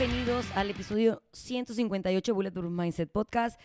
bienvenidos al episodio 158 de Bulletproof Mindset Podcast.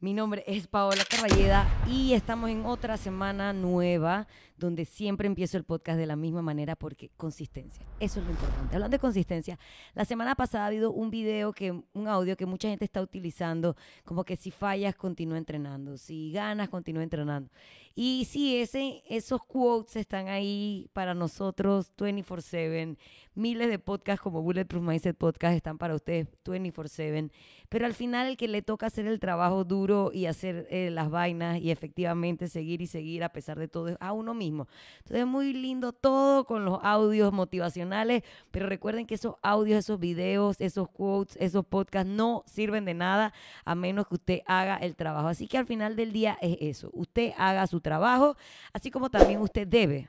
Mi nombre es Paola Carballeda y estamos en otra semana nueva donde siempre empiezo el podcast de la misma manera porque consistencia, eso es lo importante. Hablando de consistencia, la semana pasada ha habido un video, que, un audio que mucha gente está utilizando como que si fallas, continúa entrenando, si ganas, continúa entrenando. Y sí, ese, esos quotes están ahí para nosotros 24/7. Miles de podcasts como Bulletproof Mindset Podcast están para ustedes 24/7. Pero al final el que le toca hacer el trabajo duro y hacer eh, las vainas y efectivamente seguir y seguir a pesar de todo es a uno mismo. Entonces es muy lindo todo con los audios motivacionales, pero recuerden que esos audios, esos videos, esos quotes, esos podcasts no sirven de nada a menos que usted haga el trabajo. Así que al final del día es eso. Usted haga su trabajo, así como también usted debe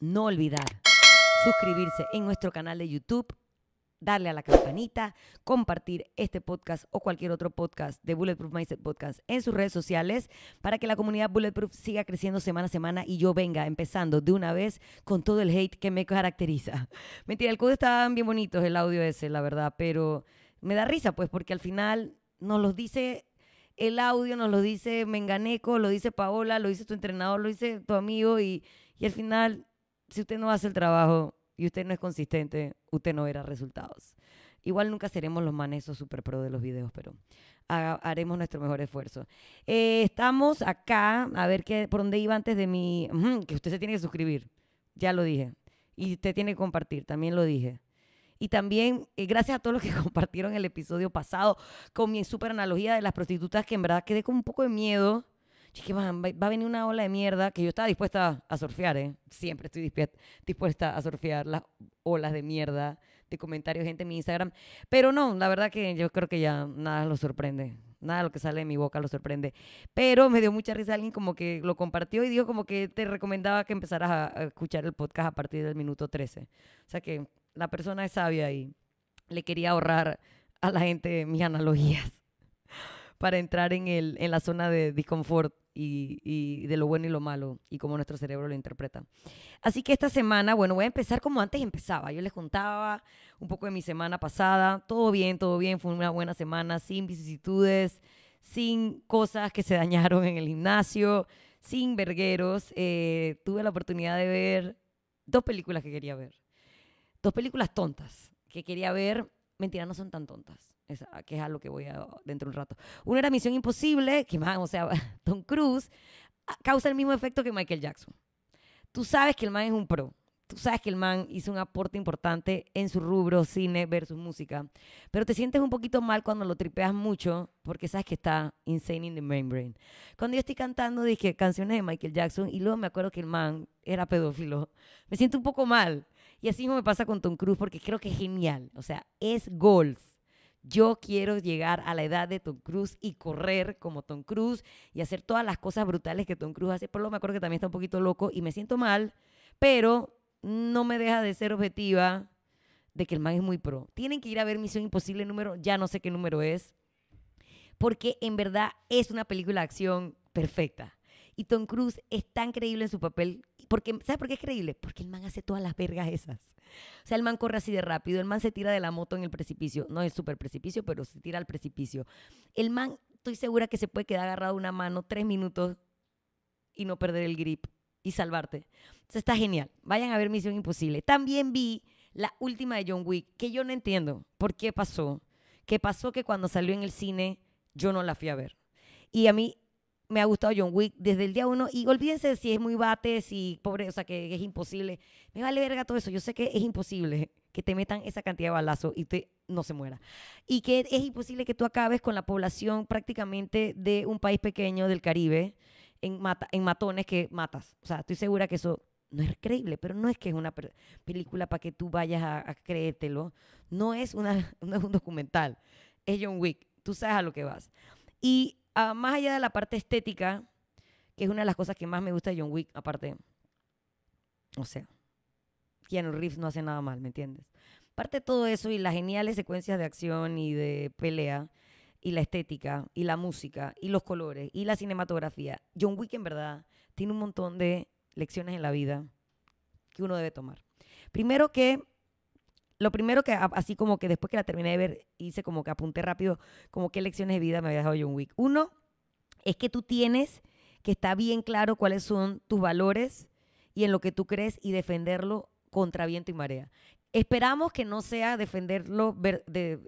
no olvidar suscribirse en nuestro canal de YouTube, darle a la campanita, compartir este podcast o cualquier otro podcast de Bulletproof Mindset Podcast en sus redes sociales para que la comunidad Bulletproof siga creciendo semana a semana y yo venga empezando de una vez con todo el hate que me caracteriza. Mentira, el codo está bien bonito, el audio ese, la verdad, pero me da risa pues porque al final nos los dice el audio, nos lo dice Menganeco, lo dice Paola, lo dice tu entrenador, lo dice tu amigo y, al final, si usted no hace el trabajo y usted no es consistente, usted no verá resultados. Igual nunca seremos los manesos super pro de los videos, pero haremos nuestro mejor esfuerzo. Eh, estamos acá, a ver qué, por dónde iba antes de mi... que usted se tiene que suscribir, ya lo dije. Y usted tiene que compartir, también lo dije. Y también eh, gracias a todos los que compartieron el episodio pasado con mi super analogía de las prostitutas, que en verdad quedé con un poco de miedo. Chique, va a venir una ola de mierda que yo estaba dispuesta a surfear, ¿eh? Siempre estoy dispuesta a surfear las olas de mierda de comentarios, gente en mi Instagram. Pero no, la verdad que yo creo que ya nada lo sorprende. Nada lo que sale de mi boca lo sorprende. Pero me dio mucha risa alguien como que lo compartió y dijo como que te recomendaba que empezaras a escuchar el podcast a partir del minuto 13. O sea que la persona es sabia y le quería ahorrar a la gente mis analogías para entrar en, el, en la zona de disconfort y, de lo bueno y lo malo y cómo nuestro cerebro lo interpreta. Así que esta semana, bueno, voy a empezar como antes empezaba. Yo les contaba un poco de mi semana pasada. Todo bien, todo bien. Fue una buena semana sin vicisitudes, sin cosas que se dañaron en el gimnasio, sin vergueros. Eh, tuve la oportunidad de ver dos películas que quería ver dos películas tontas que quería ver. Mentira, no son tan tontas. que es algo lo que voy a dentro de un rato. Una era Misión Imposible, que más, o sea, Don Cruz, causa el mismo efecto que Michael Jackson. Tú sabes que el man es un pro. Tú sabes que el man hizo un aporte importante en su rubro cine versus música, pero te sientes un poquito mal cuando lo tripeas mucho porque sabes que está insane in the main brain. Cuando yo estoy cantando dije canciones de Michael Jackson y luego me acuerdo que el man era pedófilo, me siento un poco mal y así me pasa con Tom Cruise porque creo que es genial. O sea, es golf. Yo quiero llegar a la edad de Tom Cruise y correr como Tom Cruise y hacer todas las cosas brutales que Tom Cruise hace. Por lo me acuerdo que también está un poquito loco y me siento mal, pero no me deja de ser objetiva de que el man es muy pro. Tienen que ir a ver Misión Imposible número, ya no sé qué número es, porque en verdad es una película de acción perfecta. Y Tom Cruise es tan creíble en su papel. Porque, ¿Sabes por qué es creíble? Porque el man hace todas las vergas esas. O sea, el man corre así de rápido, el man se tira de la moto en el precipicio. No es súper precipicio, pero se tira al precipicio. El man, estoy segura que se puede quedar agarrado una mano tres minutos y no perder el grip y salvarte. sea, está genial. Vayan a ver Misión Imposible. También vi la última de John Wick, que yo no entiendo por qué pasó. Que pasó que cuando salió en el cine yo no la fui a ver. Y a mí me ha gustado John Wick desde el día uno. Y olvídense si es muy bate, si pobre, o sea, que es imposible. Me vale verga todo eso. Yo sé que es imposible que te metan esa cantidad de balazos y te, no se muera. Y que es imposible que tú acabes con la población prácticamente de un país pequeño del Caribe en, mata, en matones que matas. O sea, estoy segura que eso no es creíble, pero no es que es una película para que tú vayas a, creértelo. No es, una, un documental. Es John Wick. Tú sabes a lo que vas. Y Ah, más allá de la parte estética, que es una de las cosas que más me gusta de John Wick, aparte, o sea, Keanu riff no hace nada mal, ¿me entiendes? Aparte de todo eso y las geniales secuencias de acción y de pelea, y la estética, y la música, y los colores, y la cinematografía, John Wick en verdad tiene un montón de lecciones en la vida que uno debe tomar. Primero que lo primero que, así como que después que la terminé de ver, hice como que apunté rápido como qué lecciones de vida me había dejado John Wick. Uno, es que tú tienes que estar bien claro cuáles son tus valores y en lo que tú crees y defenderlo contra viento y marea. Esperamos que no sea defenderlo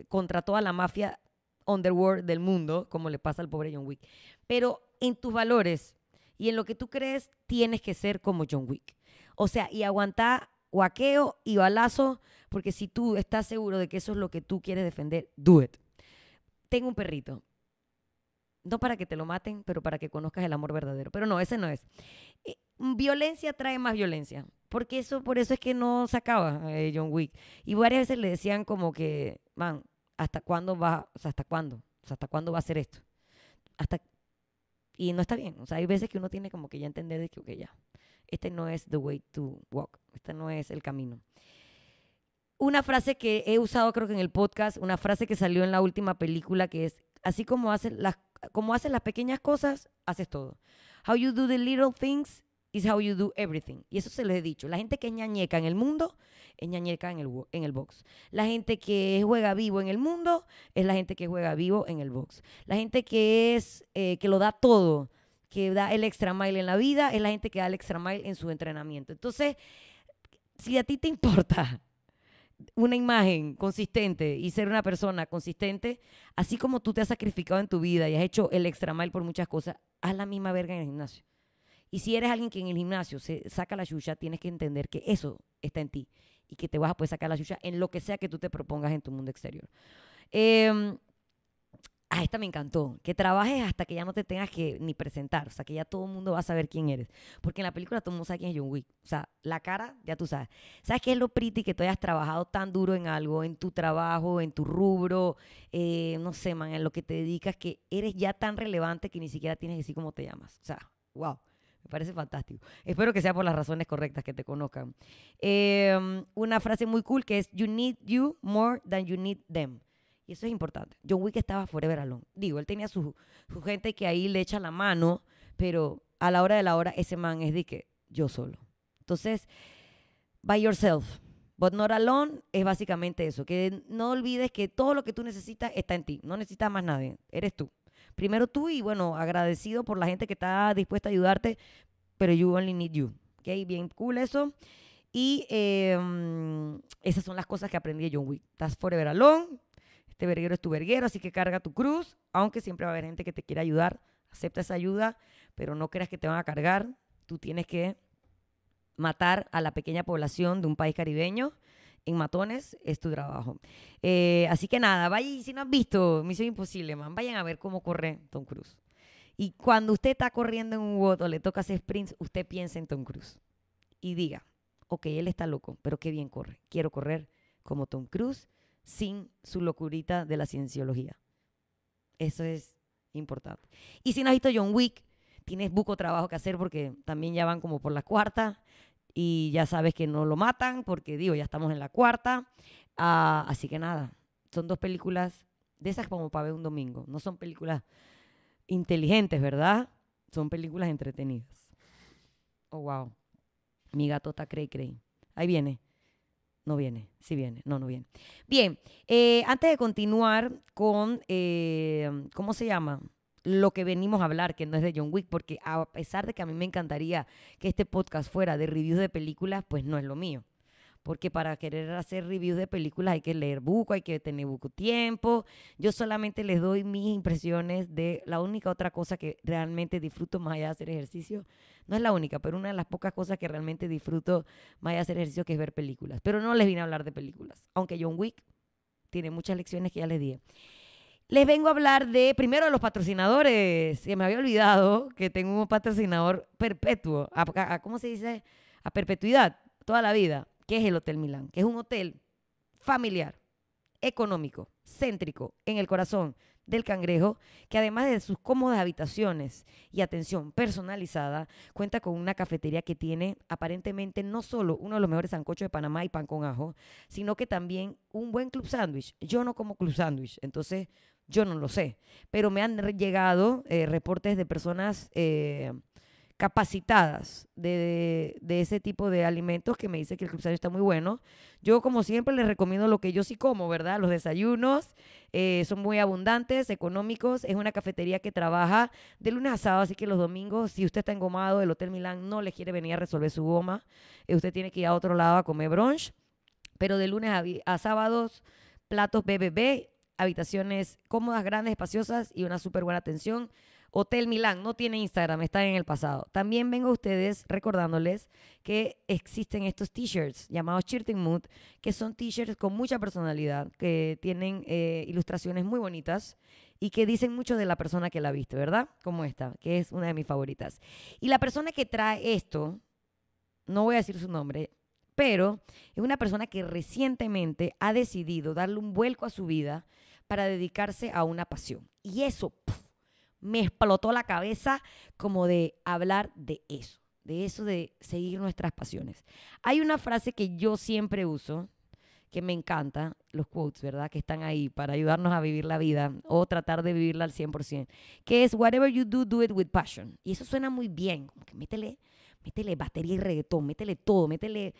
contra toda la mafia underworld del mundo, como le pasa al pobre John Wick. Pero en tus valores y en lo que tú crees, tienes que ser como John Wick. O sea, y aguantar huaqueo y balazo, porque si tú estás seguro de que eso es lo que tú quieres defender, do it. Tengo un perrito. No para que te lo maten, pero para que conozcas el amor verdadero. Pero no, ese no es. Eh, violencia trae más violencia. Porque eso, por eso es que no se acaba eh, John Wick. Y varias veces le decían como que, man, ¿hasta cuándo va? ¿hasta cuándo? ¿hasta cuándo va a ser esto? Hasta... Y no está bien. O sea, hay veces que uno tiene como que ya entender de que, ya este no es the way to walk, este no es el camino. Una frase que he usado creo que en el podcast, una frase que salió en la última película que es, así como haces las, como las pequeñas cosas, haces todo. How you do the little things is how you do everything. Y eso se les he dicho. La gente que es ñañeca en el mundo es ñañeca en el, en el box. La gente que juega vivo en el mundo es la gente que juega vivo en el box. La gente que es eh, que lo da todo que da el extra mile en la vida, es la gente que da el extra mile en su entrenamiento. Entonces, si a ti te importa una imagen consistente y ser una persona consistente, así como tú te has sacrificado en tu vida y has hecho el extra mile por muchas cosas, haz la misma verga en el gimnasio. Y si eres alguien que en el gimnasio se saca la chucha, tienes que entender que eso está en ti y que te vas a poder sacar la chucha en lo que sea que tú te propongas en tu mundo exterior. Em, ah, esta me encantó, que trabajes hasta que ya no te tengas que ni presentar, o sea, que ya todo el mundo va a saber quién eres. Porque en la película todo el mundo sabe quién es John Wick, o sea, la cara, ya tú sabes. ¿Sabes qué es lo pretty que tú hayas trabajado tan duro en algo, en tu trabajo, en tu rubro, eh, no sé, man, en lo que te dedicas, que eres ya tan relevante que ni siquiera tienes que decir cómo te llamas? O sea, wow. Me parece fantástico. Espero que sea por las razones correctas que te conozcan. Em, una frase muy cool que es, you need you more than you need them. Y eso es importante. John Wick estaba forever alone. Digo, él tenía su, su gente que ahí le echa la mano, pero a la hora de la hora ese man es de que yo solo. Entonces, by yourself, but not alone es básicamente eso. Que no olvides que todo lo que tú necesitas está en ti. No necesitas más nadie. Eres tú. Primero tú y bueno, agradecido por la gente que está dispuesta a ayudarte, pero you only need you. Ok, bien cool eso. Y em, esas son las cosas que aprendí de John Wick. Estás forever alone, este verguero es tu verguero, así que carga tu cruz, aunque siempre va a haber gente que te quiera ayudar. Acepta esa ayuda, pero no creas que te van a cargar. Tú tienes que matar a la pequeña población de un país caribeño en matones es tu trabajo. Eh, así que nada, vaya y si no han visto Misión Imposible, man, vayan a ver cómo corre Tom Cruise. Y cuando usted está corriendo en un voto, le toca hacer sprints, usted piensa en Tom Cruise y diga, ok, él está loco, pero qué bien corre. Quiero correr como Tom Cruise sin su locurita de la cienciología. Eso es importante. Y si no has visto John Wick, tienes buco trabajo que hacer porque también ya van como por la cuarta y ya sabes que no lo matan porque digo, ya estamos en la cuarta. Ah, así que nada, son dos películas de esas como para ver un domingo. No son películas inteligentes, ¿verdad? Son películas entretenidas. Oh, wow. Mi gato está crey crey. Ahí viene. No viene, sí viene, no, no viene. Bien, eh, antes de continuar con, eh, ¿cómo se llama? Lo que venimos a hablar, que no es de John Wick, porque a pesar de que a mí me encantaría que este podcast fuera de reviews de películas, pues no es lo mío porque para querer hacer reviews de películas hay que leer buco, hay que tener buco tiempo. Yo solamente les doy mis impresiones de la única otra cosa que realmente disfruto más allá de hacer ejercicio. No es la única, pero una de las pocas cosas que realmente disfruto más allá de hacer ejercicio que es ver películas. Pero no les vine a hablar de películas, aunque John Wick tiene muchas lecciones que ya les di. Les vengo a hablar de, primero, de los patrocinadores. Se me había olvidado que tengo un patrocinador perpetuo. ¿Cómo se dice? A perpetuidad, toda la vida que es el Hotel Milán? Que es un hotel familiar, económico, céntrico, en el corazón del cangrejo, que además de sus cómodas habitaciones y atención personalizada, cuenta con una cafetería que tiene aparentemente no solo uno de los mejores sancochos de Panamá y pan con ajo, sino que también un buen club sándwich. Yo no como club sándwich, entonces yo no lo sé, pero me han llegado eh, reportes de personas... Eh, capacitadas de, ese tipo de alimentos que me dice que el Cruzario está muy bueno. Yo, como siempre, les recomiendo lo que yo sí como, ¿verdad? Los desayunos eh, son muy abundantes, económicos. Es una cafetería que trabaja de lunes a sábado, así que los domingos, si usted está engomado, el Hotel Milán no le quiere venir a resolver su goma. Eh, usted tiene que ir a otro lado a comer brunch. Pero de lunes a, sábados, platos BBB, habitaciones cómodas, grandes, espaciosas y una súper buena atención. Hotel Milán no tiene Instagram, está en el pasado. También vengo a ustedes recordándoles que existen estos t-shirts llamados Chirting Mood, que son t-shirts con mucha personalidad, que tienen eh, ilustraciones muy bonitas y que dicen mucho de la persona que la viste, ¿verdad? Como esta, que es una de mis favoritas. Y la persona que trae esto, no voy a decir su nombre, pero es una persona que recientemente ha decidido darle un vuelco a su vida para dedicarse a una pasión. Y eso me explotó la cabeza como de hablar de eso, de eso de seguir nuestras pasiones. Hay una frase que yo siempre uso, que me encanta, los quotes, ¿verdad? Que están ahí para ayudarnos a vivir la vida o tratar de vivirla al 100%, que es whatever you do, do it with passion. Y eso suena muy bien, como que métele, métele batería y reggaetón, métele todo, métele,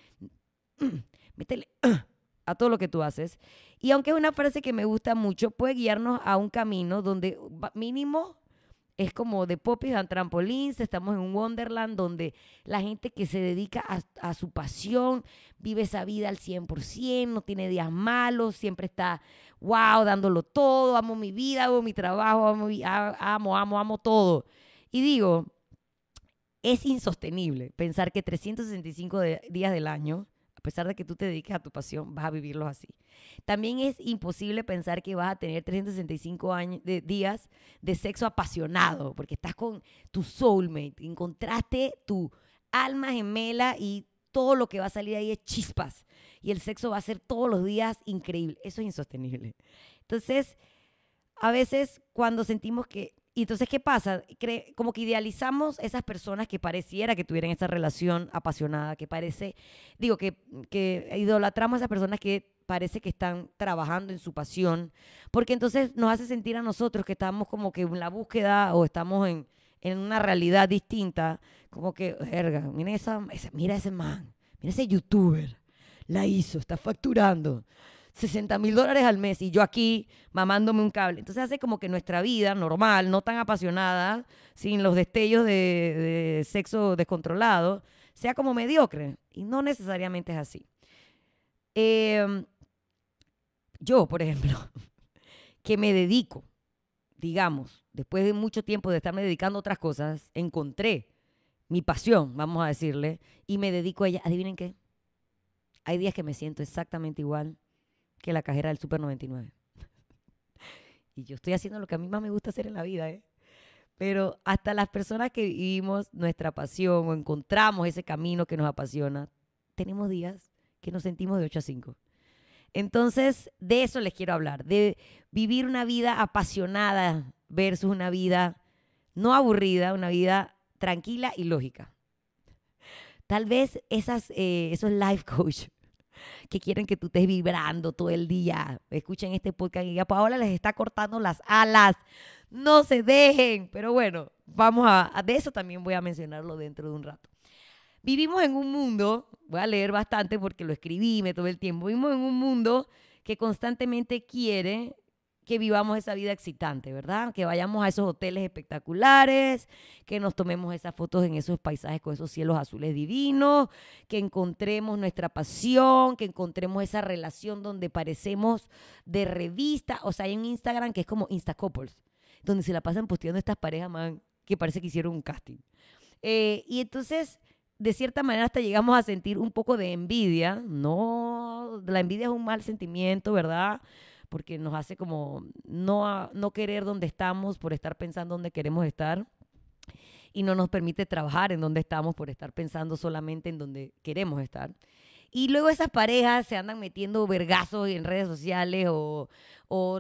métele a todo lo que tú haces. Y aunque es una frase que me gusta mucho, puede guiarnos a un camino donde mínimo es como de popis and trampolines, estamos en un wonderland donde la gente que se dedica a, su pasión vive esa vida al 100%, no tiene días malos, siempre está, wow, dándolo todo, amo mi vida, amo mi trabajo, amo, amo, amo, todo. Y digo, es insostenible pensar que 365 días del año a pesar de que tú te dediques a tu pasión, vas a vivirlos así. También es imposible pensar que vas a tener 365 años, de, días de sexo apasionado, porque estás con tu soulmate, encontraste tu alma gemela y todo lo que va a salir ahí es chispas. Y el sexo va a ser todos los días increíble. Eso es insostenible. Entonces, a veces cuando sentimos que y entonces, ¿qué pasa? como que idealizamos esas personas que pareciera que tuvieran esa relación apasionada, que parece, digo, que, que idolatramos a esas personas que parece que están trabajando en su pasión, porque entonces nos hace sentir a nosotros que estamos como que en la búsqueda o estamos en, en una realidad distinta, como que, verga, mira, esa, mira ese man, mira ese youtuber, la hizo, está facturando. 60 mil dólares al mes y yo aquí mamándome un cable. Entonces hace como que nuestra vida normal, no tan apasionada, sin los destellos de, sexo descontrolado, sea como mediocre. Y no necesariamente es así. Em, yo, por ejemplo, que me dedico, digamos, después de mucho tiempo de estarme dedicando a otras cosas, encontré mi pasión, vamos a decirle, y me dedico a ella. Adivinen qué. Hay días que me siento exactamente igual que la cajera del Super 99. y yo estoy haciendo lo que a mí más me gusta hacer en la vida, ¿eh? Pero hasta las personas que vivimos nuestra pasión o encontramos ese camino que nos apasiona, tenemos días que nos sentimos de 8 a 5. Entonces, de eso les quiero hablar, de vivir una vida apasionada versus una vida no aburrida, una vida tranquila y lógica. Tal vez esas, eh, esos life coach que quieren que tú estés vibrando todo el día. Escuchen este podcast y Paola pues, les está cortando las alas. No se dejen. Pero bueno, vamos a, de eso también voy a mencionarlo dentro de un rato. Vivimos en un mundo, voy a leer bastante porque lo escribí, me todo el tiempo, vivimos en un mundo que constantemente quiere que vivamos esa vida excitante, ¿verdad? Que vayamos a esos hoteles espectaculares, que nos tomemos esas fotos en esos paisajes con esos cielos azules divinos, que encontremos nuestra pasión, que encontremos esa relación donde parecemos de revista. O sea, hay un Instagram que es como Instacouples, donde se la pasan posteando estas parejas, man, que parece que hicieron un casting. Eh, y entonces, de cierta manera, hasta llegamos a sentir un poco de envidia. No, la envidia es un mal sentimiento, ¿verdad? porque nos hace como no, no querer donde estamos por estar pensando dónde queremos estar y no nos permite trabajar en donde estamos por estar pensando solamente en donde queremos estar. Y luego esas parejas se andan metiendo vergazos en redes sociales o,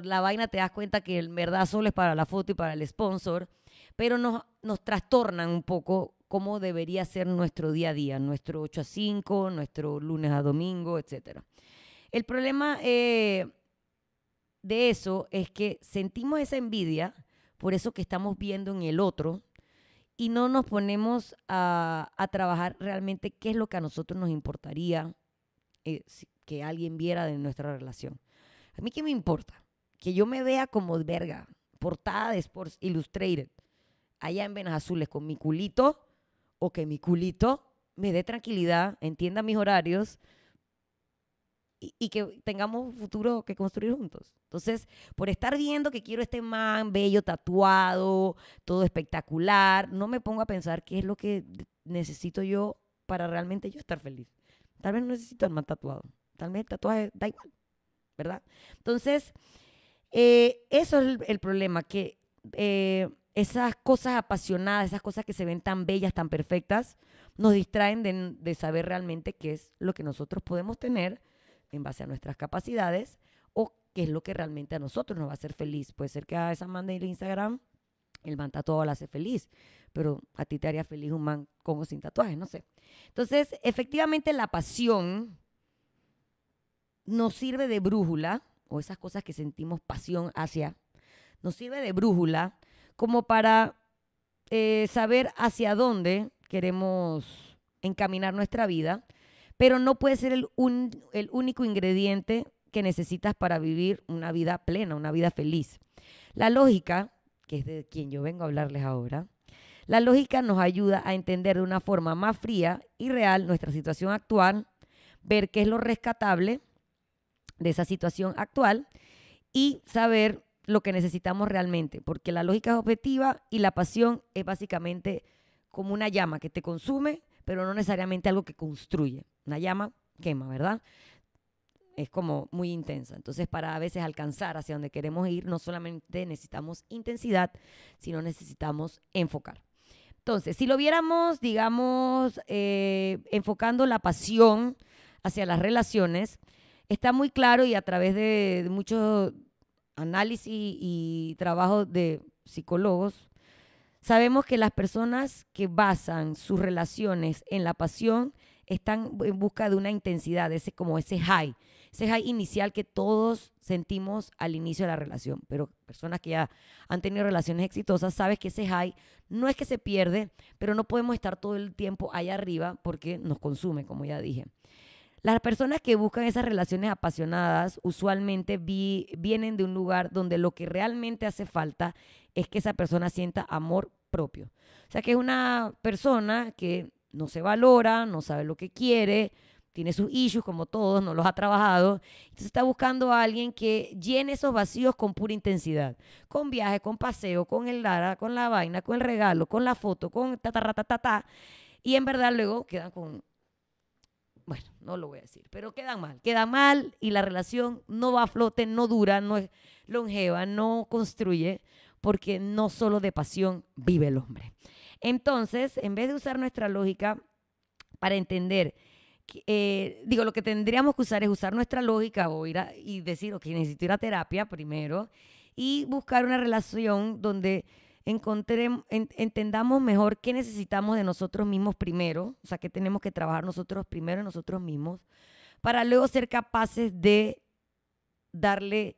la vaina te das cuenta que el verdad solo es para la foto y para el sponsor, pero nos, nos trastornan un poco cómo debería ser nuestro día a día, nuestro 8 a 5, nuestro lunes a domingo, etc. El problema eh, de eso es que sentimos esa envidia por eso que estamos viendo en el otro y no nos ponemos a, a trabajar realmente qué es lo que a nosotros nos importaría eh, que alguien viera de nuestra relación. A mí qué me importa que yo me vea como verga, portada de Sports Illustrated, allá en Venas Azules con mi culito o que mi culito me dé tranquilidad, entienda mis horarios y, que tengamos futuro que construir juntos. Entonces, por estar viendo que quiero este man bello, tatuado, todo espectacular, no me pongo a pensar qué es lo que necesito yo para realmente yo estar feliz. Tal vez no necesito el man tatuado. Tal vez el tatuaje da igual, ¿verdad? Entonces, eh, eso es el, problema, que eh, esas cosas apasionadas, esas cosas que se ven tan bellas, tan perfectas, nos distraen de, de, saber realmente qué es lo que nosotros podemos tener en base a nuestras capacidades o qué es lo que realmente a nosotros nos va a hacer feliz. Puede ser que a esa man de Instagram el man tatuado la hace feliz, pero a ti te haría feliz un man con o sin tatuajes, no sé. Entonces, efectivamente la pasión nos sirve de brújula, o esas cosas que sentimos pasión hacia, nos sirve de brújula como para eh, saber hacia dónde queremos encaminar nuestra vida pero no puede ser el, único ingrediente que necesitas para vivir una vida plena, una vida feliz. La lógica, que es de quien yo vengo a hablarles ahora, la lógica nos ayuda a entender de una forma más fría y real nuestra situación actual, ver qué es lo rescatable de esa situación actual y saber lo que necesitamos realmente, porque la lógica es objetiva y la pasión es básicamente como una llama que te consume, pero no necesariamente algo que construye una llama quema, ¿verdad? Es como muy intensa. Entonces, para a veces alcanzar hacia donde queremos ir, no solamente necesitamos intensidad, sino necesitamos enfocar. Entonces, si lo viéramos, digamos, eh, enfocando la pasión hacia las relaciones, está muy claro y a través de, mucho muchos análisis y trabajo de psicólogos, sabemos que las personas que basan sus relaciones en la pasión están en busca de una intensidad, ese, como ese high, ese high inicial que todos sentimos al inicio de la relación. Pero personas que ya han tenido relaciones exitosas, sabes que ese high no es que se pierde, pero no podemos estar todo el tiempo ahí arriba porque nos consume, como ya dije. Las personas que buscan esas relaciones apasionadas usualmente vienen de un lugar donde lo que realmente hace falta es que esa persona sienta amor propio. O sea, que es una persona que no se valora, no sabe lo que quiere, tiene sus issues como todos, no los ha trabajado. Entonces está buscando a alguien que llene esos vacíos con pura intensidad, con viaje, con paseo, con el Lara, con la vaina, con el regalo, con la foto, con ta, ta, ta, Y en verdad luego quedan con bueno, no lo voy a decir, pero quedan mal, queda mal y la relación no va a flote, no dura, no es longeva, no construye, porque no solo de pasión vive el hombre. Entonces, en vez de usar nuestra lógica para entender, eh, digo, lo que tendríamos que usar es usar nuestra lógica ir y decir, ok, necesito ir a terapia primero y buscar una relación donde encontremos, entendamos mejor qué necesitamos de nosotros mismos primero, o sea, qué tenemos que trabajar nosotros primero nosotros mismos, para luego ser capaces de darle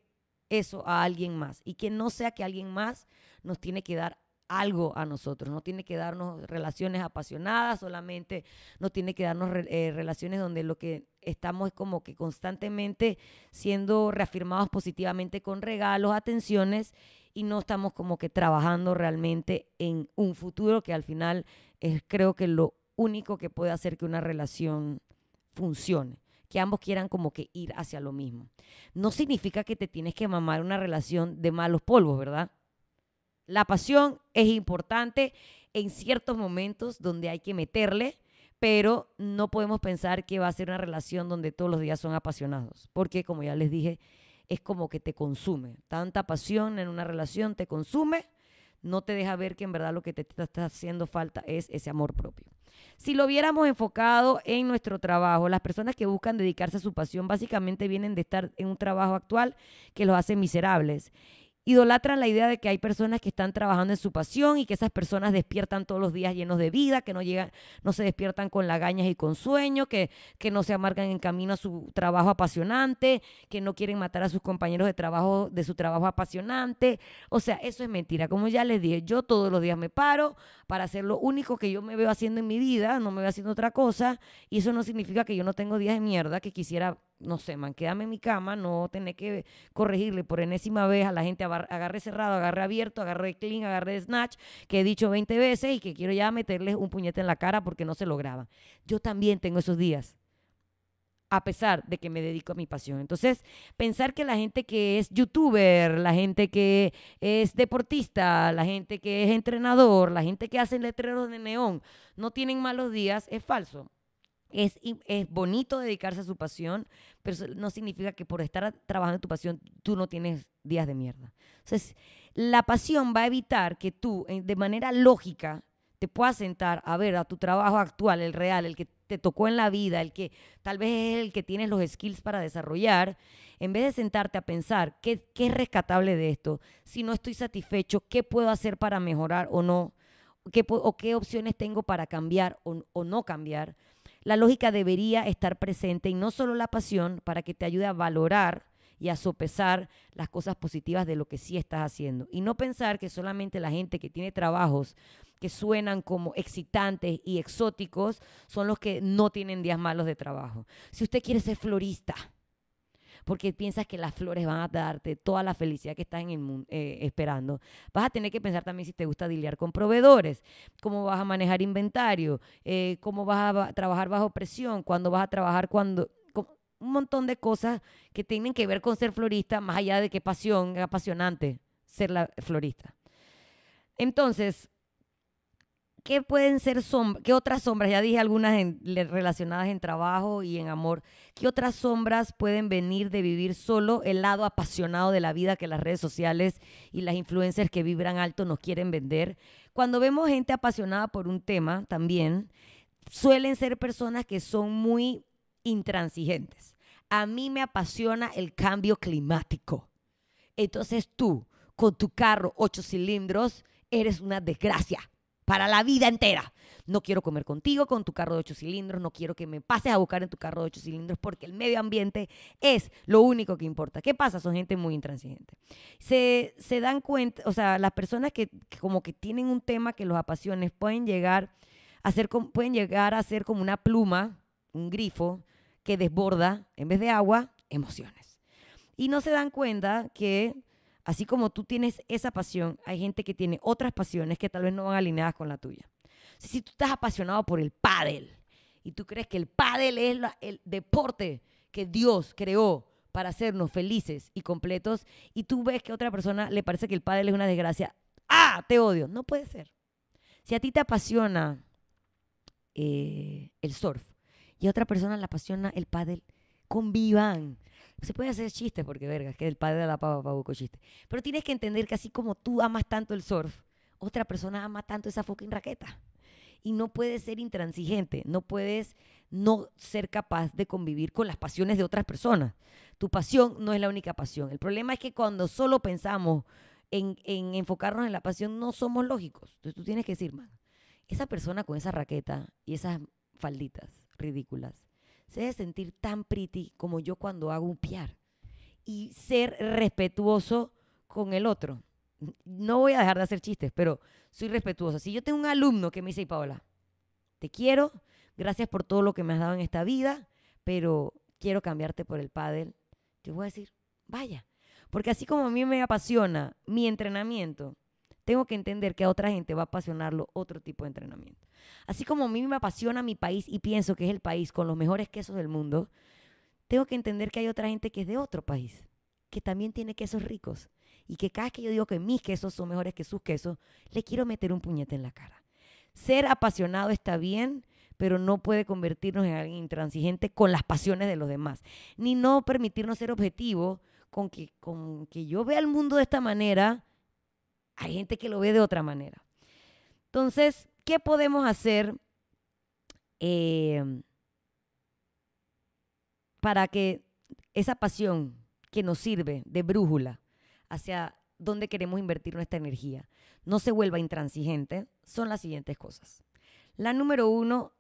eso a alguien más y que no sea que alguien más nos tiene que dar algo a nosotros. No tiene que darnos relaciones apasionadas solamente, no tiene que darnos eh, relaciones donde lo que estamos es como que constantemente siendo reafirmados positivamente con regalos, atenciones y no estamos como que trabajando realmente en un futuro que al final es creo que lo único que puede hacer que una relación funcione que ambos quieran como que ir hacia lo mismo. No significa que te tienes que mamar una relación de malos polvos, ¿verdad? La pasión es importante en ciertos momentos donde hay que meterle, pero no podemos pensar que va a ser una relación donde todos los días son apasionados, porque como ya les dije, es como que te consume. Tanta pasión en una relación te consume, no te deja ver que en verdad lo que te está haciendo falta es ese amor propio. Si lo hubiéramos enfocado en nuestro trabajo, las personas que buscan dedicarse a su pasión básicamente vienen de estar en un trabajo actual que los hace miserables Idolatran la idea de que hay personas que están trabajando en su pasión y que esas personas despiertan todos los días llenos de vida, que no llegan, no se despiertan con lagañas y con sueños, que, que no se amargan en camino a su trabajo apasionante, que no quieren matar a sus compañeros de trabajo, de su trabajo apasionante. O sea, eso es mentira. Como ya les dije, yo todos los días me paro para hacer lo único que yo me veo haciendo en mi vida, no me veo haciendo otra cosa, y eso no significa que yo no tengo días de mierda que quisiera no sé, man, quédame en mi cama, no tener que corregirle por enésima vez a la gente agarre cerrado, agarre abierto, agarre clean, agarre snatch, que he dicho 20 veces y que quiero ya meterles un puñete en la cara porque no se lo graban. Yo también tengo esos días, a pesar de que me dedico a mi pasión. Entonces, pensar que la gente que es youtuber, la gente que es deportista, la gente que es entrenador, la gente que hace letreros de neón, no tienen malos días, es falso es, bonito dedicarse a su pasión, pero no significa que por estar trabajando en tu pasión tú no tienes días de mierda. Entonces, la pasión va a evitar que tú, eh, de manera lógica, te puedas sentar a ver a tu trabajo actual, el real, el que te tocó en la vida, el que tal vez es el que tienes los skills para desarrollar, en vez de sentarte a pensar qué, es rescatable de esto, si no estoy satisfecho, qué puedo hacer para mejorar o no, qué, o qué opciones tengo para cambiar o no cambiar, la lógica debería estar presente y no solo la pasión para que te ayude a valorar y a sopesar las cosas positivas de lo que sí estás haciendo. Y no pensar que solamente la gente que tiene trabajos que suenan como excitantes y exóticos son los que no tienen días malos de trabajo. Si usted quiere ser florista, porque piensas que las flores van a darte toda la felicidad que estás en el mundo, eh, esperando. Vas a tener que pensar también si te gusta diliar con proveedores, cómo vas a manejar inventario, eh, cómo vas a trabajar bajo presión, cuándo vas a trabajar cuando un montón de cosas que tienen que ver con ser florista, más allá de que pasión, es apasionante ser la florista. Entonces, ¿Qué pueden ser sombras? ¿Qué otras sombras? Ya dije algunas relacionadas en trabajo y en amor. ¿Qué otras sombras pueden venir de vivir solo el lado apasionado de la vida que las redes sociales y las influencers que vibran alto nos quieren vender? Cuando vemos gente apasionada por un tema también, suelen ser personas que son muy intransigentes. A mí me apasiona el cambio climático. Entonces tú, con tu carro ocho cilindros, eres una desgracia para la vida entera. No quiero comer contigo con tu carro de ocho cilindros, no quiero que me pases a buscar en tu carro de ocho cilindros porque el medio ambiente es lo único que importa. ¿Qué pasa? Son gente muy intransigente. Se, se dan cuenta, o sea, las personas que, como que tienen un tema que los apasiones pueden llegar a ser, pueden llegar a ser como una pluma, un grifo que desborda, en vez de agua, emociones. Y no se dan cuenta que Así como tú tienes esa pasión, hay gente que tiene otras pasiones que tal vez no van alineadas con la tuya. Si tú estás apasionado por el pádel y tú crees que el pádel es el deporte que Dios creó para hacernos felices y completos y tú ves que a otra persona le parece que el pádel es una desgracia, ¡ah, te odio! No puede ser. Si a ti te apasiona eh, el surf y a otra persona le apasiona el pádel, convivan. Se puede hacer chistes porque, verga, es que el padre de la pava pavo chiste. Pero tienes que entender que así como tú amas tanto el surf, otra persona ama tanto esa fucking raqueta. Y no puedes ser intransigente, no puedes no ser capaz de convivir con las pasiones de otras personas. Tu pasión no es la única pasión. El problema es que cuando solo pensamos en, en enfocarnos en la pasión, no somos lógicos. Entonces tú tienes que decir, man, esa persona con esa raqueta y esas falditas ridículas se debe sentir tan pretty como yo cuando hago un piar y ser respetuoso con el otro. No voy a dejar de hacer chistes, pero soy respetuosa. Si yo tengo un alumno que me dice, Paola, te quiero, gracias por todo lo que me has dado en esta vida, pero quiero cambiarte por el pádel, yo voy a decir, vaya, porque así como a mí me apasiona mi entrenamiento, tengo que entender que a otra gente va a apasionarlo otro tipo de entrenamiento. Así como a mí me apasiona mi país y pienso que es el país con los mejores quesos del mundo, tengo que entender que hay otra gente que es de otro país, que también tiene quesos ricos. Y que cada vez que yo digo que mis quesos son mejores que sus quesos, le quiero meter un puñete en la cara. Ser apasionado está bien, pero no puede convertirnos en alguien intransigente con las pasiones de los demás, ni no permitirnos ser objetivos con que, con que yo vea el mundo de esta manera hay gente que lo ve de otra manera. Entonces, ¿qué podemos hacer em, para que esa pasión que nos sirve de brújula hacia dónde queremos invertir nuestra energía no se vuelva intransigente? Son las siguientes cosas. La número uno,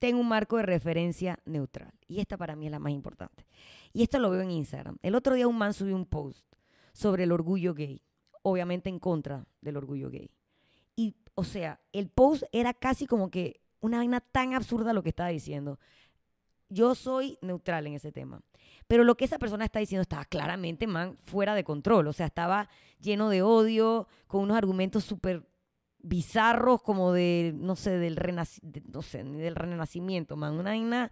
ten un marco de referencia neutral. Y esta para mí es la más importante. Y esto lo veo en Instagram. El otro día un man subió un post sobre el orgullo gay obviamente en contra del orgullo gay. Y, o sea, el post era casi como que una vaina tan absurda lo que estaba diciendo. Yo soy neutral en ese tema. Pero lo que esa persona está diciendo estaba claramente, man, fuera de control. O sea, estaba lleno de odio, con unos argumentos súper bizarros, como de, no sé, del, del renacimiento, man. Una vaina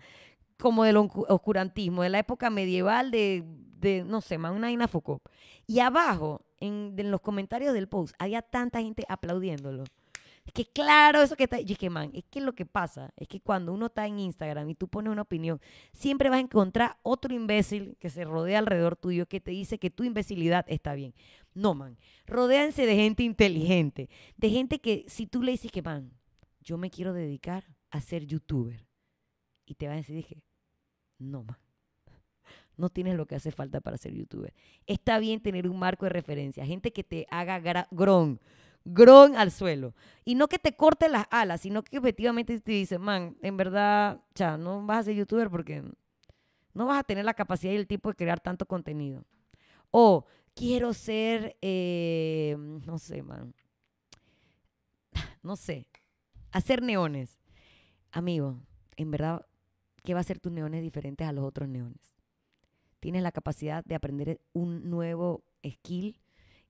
como del oscurantismo, de la época medieval, de, de no sé, man, una vaina Foucault. Y abajo en, los comentarios del post había tanta gente aplaudiéndolo. Es que claro, eso que está... Y es que, man, es que lo que pasa es que cuando uno está en Instagram y tú pones una opinión, siempre vas a encontrar otro imbécil que se rodea alrededor tuyo que te dice que tu imbecilidad está bien. No, man. Rodéanse de gente inteligente. De gente que si tú le dices que, man, yo me quiero dedicar a ser youtuber. Y te vas a decir, dije, no, man no tienes lo que hace falta para ser youtuber. Está bien tener un marco de referencia, gente que te haga gron, gron al suelo. Y no que te corte las alas, sino que efectivamente te dice, man, en verdad, ya no vas a ser youtuber porque no vas a tener la capacidad y el tiempo de crear tanto contenido. O quiero ser, eh, no sé, man, no sé, hacer neones. Amigo, en verdad, ¿qué va a ser tus neones diferentes a los otros neones? tienes la capacidad de aprender un nuevo skill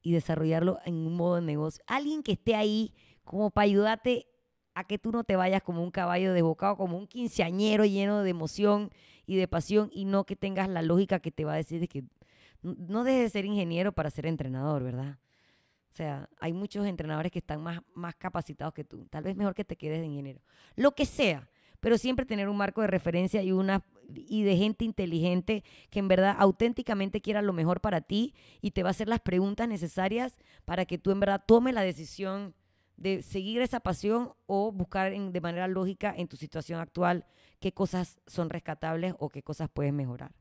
y desarrollarlo en un modo de negocio. Alguien que esté ahí como para ayudarte a que tú no te vayas como un caballo desbocado, como un quinceañero lleno de emoción y de pasión y no que tengas la lógica que te va a decir de que no dejes de ser ingeniero para ser entrenador, ¿verdad? O sea, hay muchos entrenadores que están más, capacitados que tú. Tal vez mejor que te quedes de ingeniero. Lo que sea, pero siempre tener un marco de referencia y una y de gente inteligente que en verdad auténticamente quiera lo mejor para ti y te va a hacer las preguntas necesarias para que tú en verdad tome la decisión de seguir esa pasión o buscar de manera lógica en tu situación actual qué cosas son rescatables o qué cosas puedes mejorar.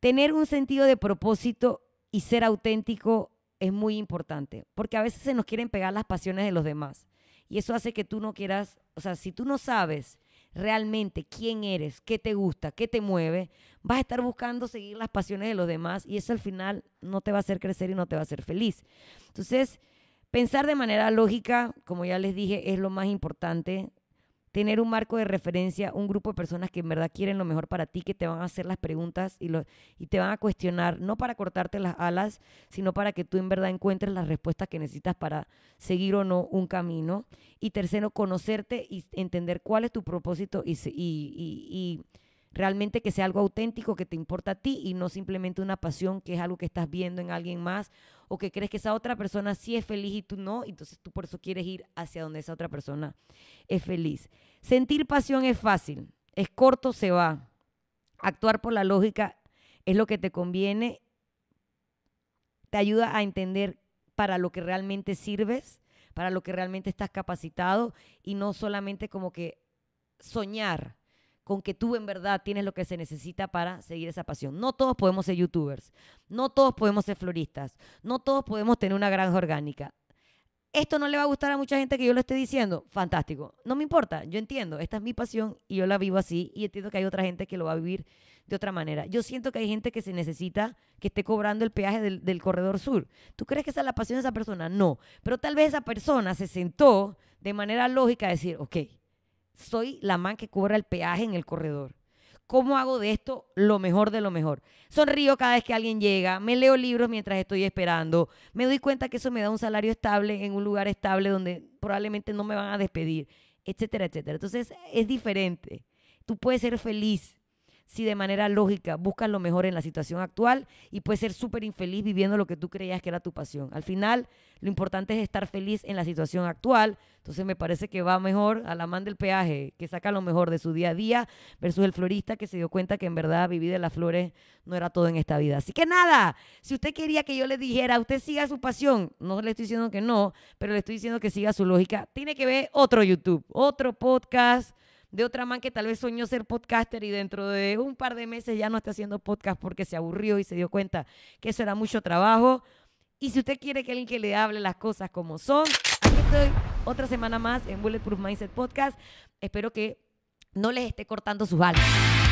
Tener un sentido de propósito y ser auténtico es muy importante, porque a veces se nos quieren pegar las pasiones de los demás. Y eso hace que tú no quieras, o sea, si tú no sabes realmente quién eres, qué te gusta, qué te mueve, vas a estar buscando seguir las pasiones de los demás y eso al final no te va a hacer crecer y no te va a hacer feliz. Entonces, pensar de manera lógica, como ya les dije, es lo más importante tener un marco de referencia, un grupo de personas que en verdad quieren lo mejor para ti, que te van a hacer las preguntas y, y te van a cuestionar, no para cortarte las alas, sino para que tú en verdad encuentres las respuestas que necesitas para seguir o no un camino. Y tercero, conocerte y entender cuál es tu propósito y, y, y Realmente que sea algo auténtico que te importa a ti y no simplemente una pasión que es algo que estás viendo en alguien más o que crees que esa otra persona sí es feliz y tú no, entonces tú por eso quieres ir hacia donde esa otra persona es feliz. Sentir pasión es fácil, es corto, se va. Actuar por la lógica es lo que te conviene, te ayuda a entender para lo que realmente sirves, para lo que realmente estás capacitado y no solamente como que soñar con que tú en verdad tienes lo que se necesita para seguir esa pasión. No todos podemos ser youtubers, no todos podemos ser floristas, no todos podemos tener una granja orgánica. Esto no le va a gustar a mucha gente que yo lo esté diciendo. Fantástico. No me importa, yo entiendo, esta es mi pasión y yo la vivo así y entiendo que hay otra gente que lo va a vivir de otra manera. Yo siento que hay gente que se necesita que esté cobrando el peaje del, corredor sur. ¿Tú crees que esa es la pasión de esa persona? No. Pero tal vez esa persona se sentó de manera lógica a decir, ok, soy la man que cubra el peaje en el corredor. ¿Cómo hago de esto lo mejor de lo mejor? Sonrío cada vez que alguien llega, me leo libros mientras estoy esperando, me doy cuenta que eso me da un salario estable en un lugar estable donde probablemente no me van a despedir, etcétera, etcétera. Entonces es diferente. Tú puedes ser feliz si de manera lógica buscas lo mejor en la situación actual y puedes ser súper infeliz viviendo lo que tú creías que era tu pasión. Al final, lo importante es estar feliz en la situación actual. Entonces me parece que va mejor a la man del peaje, que saca lo mejor de su día a día, versus el florista que se dio cuenta que en verdad vivir de las flores no era todo en esta vida. Así que nada, si usted quería que yo le dijera, usted siga su pasión, no le estoy diciendo que no, pero le estoy diciendo que siga su lógica, tiene que ver otro YouTube, otro podcast de otra man que tal vez soñó ser podcaster y dentro de un par de meses ya no está haciendo podcast porque se aburrió y se dio cuenta que eso era mucho trabajo. Y si usted quiere que alguien que le hable las cosas como son, aquí estoy otra semana más en Bulletproof Mindset Podcast. Espero que no les esté cortando sus alas.